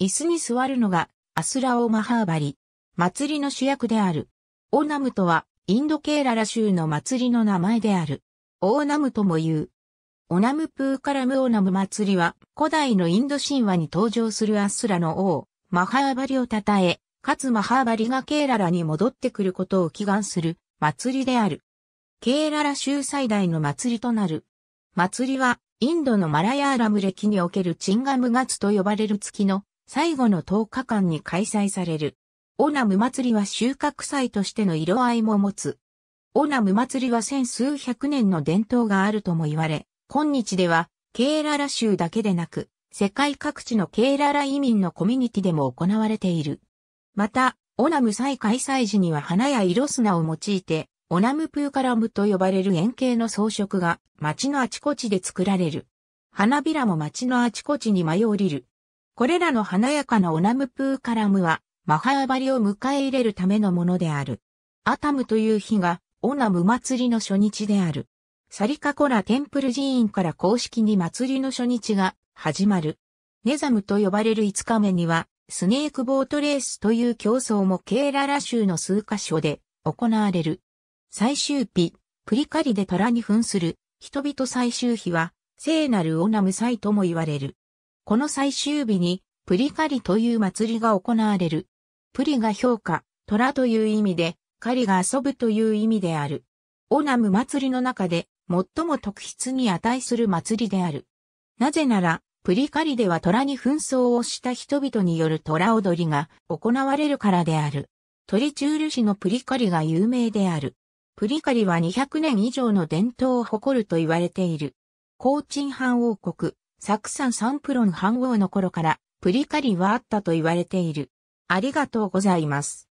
椅子に座るのがアスラオマハーバリ。祭りの主役である。オーナムとはインドケーララ州の祭りの名前である。オーナムとも言う。オナムプーカラムオナム祭りは古代のインド神話に登場するアスラの王、マハーバリを称え、かつマハーバリがケーララに戻ってくることを祈願する祭りである。ケーララ州最大の祭りとなる。祭りはインドのマラヤーラム歴におけるチンガム月と呼ばれる月の最後の10日間に開催される。オナム祭りは収穫祭としての色合いも持つ。オナム祭りは千数百年の伝統があるとも言われ、今日ではケーララ州だけでなく、世界各地のケーララ移民のコミュニティでも行われている。また、オナム祭開催時には花や色砂を用いて、オナムプーカラムと呼ばれる円形の装飾が街のあちこちで作られる。花びらも街のあちこちに舞い降りる。これらの華やかなオナムプーカラムは、マハーバリを迎え入れるためのものである。アタムという日が、オナム祭りの初日である。サリカコラテンプル寺院から公式に祭りの初日が始まる。ネザムと呼ばれる5日目には、スネークボートレースという競争もケーララ州の数カ所で行われる。最終日、プリカリで虎に扮する人々最終日は、聖なるオナム祭とも言われる。この最終日に、プリカリという祭りが行われる。プリが評価、虎という意味で、狩りが遊ぶという意味である。オナム祭りの中で最も特筆に値する祭りである。なぜなら、プリカリでは虎に紛争をした人々による虎踊りが行われるからである。トリチュール市のプリカリが有名である。プリカリは200年以上の伝統を誇ると言われている。コーチン藩王国、サクサンサンプロン半王の頃からプリカリはあったと言われている。ありがとうございます。